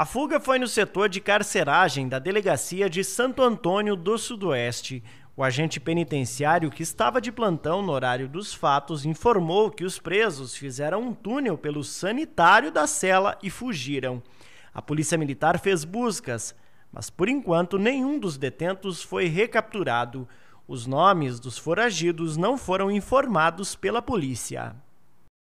A fuga foi no setor de carceragem da delegacia de Santo Antônio do Sudoeste. O agente penitenciário que estava de plantão no horário dos fatos informou que os presos fizeram um túnel pelo sanitário da cela e fugiram. A polícia militar fez buscas, mas por enquanto nenhum dos detentos foi recapturado. Os nomes dos foragidos não foram informados pela polícia.